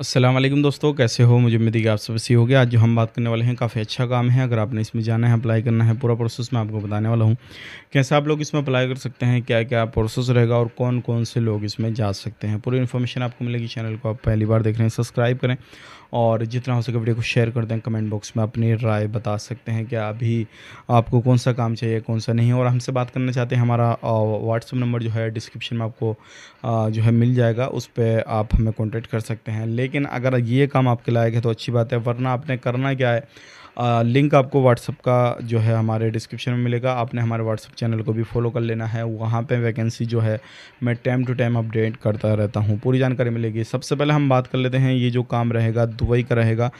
असलम दोस्तों कैसे हो मुझे उम्मीद है कि आप सब सही हो गया आज जो हम बात करने वाले हैं काफ़ी अच्छा काम है अगर आपने इसमें जाना है अप्लाई करना है पूरा प्रोसेस मैं आपको बताने वाला हूँ कैसे आप लोग इसमें अप्लाई कर सकते हैं क्या क्या प्रोसेस रहेगा और कौन कौन से लोग इसमें जा सकते हैं पूरी इन्फॉर्मेशन आपको मिलेगी चैनल को आप पहली बार देख रहे हैं सब्सक्राइब करें और जितना हो सके वीडियो को शेयर कर दें कमेंट बॉक्स में अपनी राय बता सकते हैं कि अभी आपको कौन सा काम चाहिए कौन सा नहीं और हमसे बात करना चाहते हैं हमारा व्हाट्सअप नंबर जो है डिस्क्रिप्शन में आपको जो है मिल जाएगा उस पर आप हमें कॉन्टेक्ट कर सकते हैं लेकिन लेकिन अगर ये काम आपके लायक है तो अच्छी बात है वरना आपने करना क्या है आ, लिंक आपको व्हाट्सअप का जो है हमारे डिस्क्रिप्शन में मिलेगा आपने हमारे व्हाट्सअप चैनल को भी फॉलो कर लेना है वहाँ पे वैकेंसी जो है मैं टाइम टू टाइम अपडेट करता रहता हूँ पूरी जानकारी मिलेगी सबसे पहले हम बात कर लेते हैं ये जो काम रहेगा दुबई का रहेगा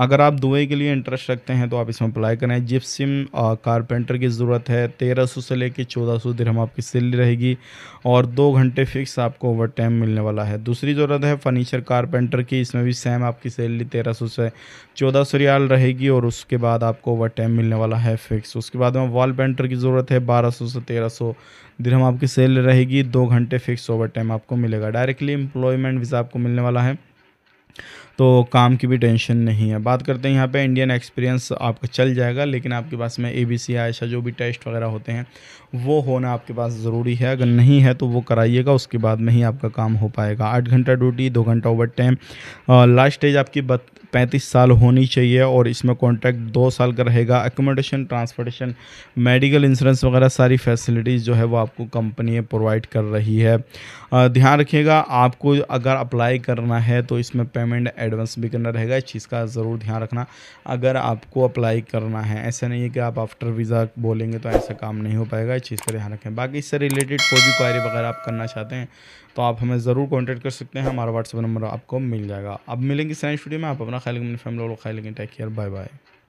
अगर आप दुबई के लिए इंटरेस्ट रखते हैं तो आप इसमें अप्लाई करें जिप्सिम कारपेंटर की ज़रूरत है तेरह सौ से लेकर चौदह सौ दिरहम आपकी सैलरी रहेगी और दो घंटे फिक्स आपको ओवर टाइम मिलने वाला है दूसरी ज़रूरत है फर्नीचर कारपेंटर की इसमें भी सेम आपकी सैलरी तेरह सौ से चौदह सौ रियाल रहेगी और उस उसके बाद आपको ओवर टाइम मिलने वाला है फिक्स उसके बाद में वॉल पेंटर की ज़रूरत है 1200 से 1300 हम आपकी सेल रहेगी दो घंटे फिक्स ओवर टाइम आपको मिलेगा डायरेक्टली एम्प्लॉयमेंट वीज़ा आपको मिलने वाला है तो काम की भी टेंशन नहीं है बात करते हैं यहाँ पे इंडियन एक्सपीरियंस आपका चल जाएगा लेकिन आपके पास में ए बी सी आयशा जो भी टेस्ट वगैरह होते हैं वो होना आपके पास ज़रूरी है अगर नहीं है तो वो कराइएगा उसके बाद में ही आपका काम हो पाएगा आठ घंटा ड्यूटी दो घंटा ओवर टाइम लास्ट एज आपकी बत पैंतीस साल होनी चाहिए और इसमें कॉन्ट्रैक्ट दो साल का रहेगा एकोमोडेशन ट्रांसपोर्टेशन मेडिकल इंश्योरेंस वगैरह सारी फैसिलिटीज़ जो है वो आपको कंपनी प्रोवाइड कर रही है ध्यान रखिएगा आपको अगर अप्लाई करना है तो इसमें पेमेंट एडवांस भी करना रहेगा इस चीज़ का ज़रूर ध्यान रखना अगर आपको अप्लाई करना है ऐसा नहीं है कि आप आफ्टर वीज़ा बोलेंगे तो ऐसा काम नहीं हो पाएगा इस चीज़ का ध्यान रखें बाकी इससे रिलेटेड कोई भी क्वारी वगैरह आप करना चाहते हैं तो आप हमें ज़रूर कॉन्टैक्ट कर सकते हैं हमारा व्हाट्सअप नंबर आपको मिल जाएगा अब मिलेंगे साइंस वीडियो में आप अपना ख्याल फैमिली लोग ख्याल टेक केयर बाय बाय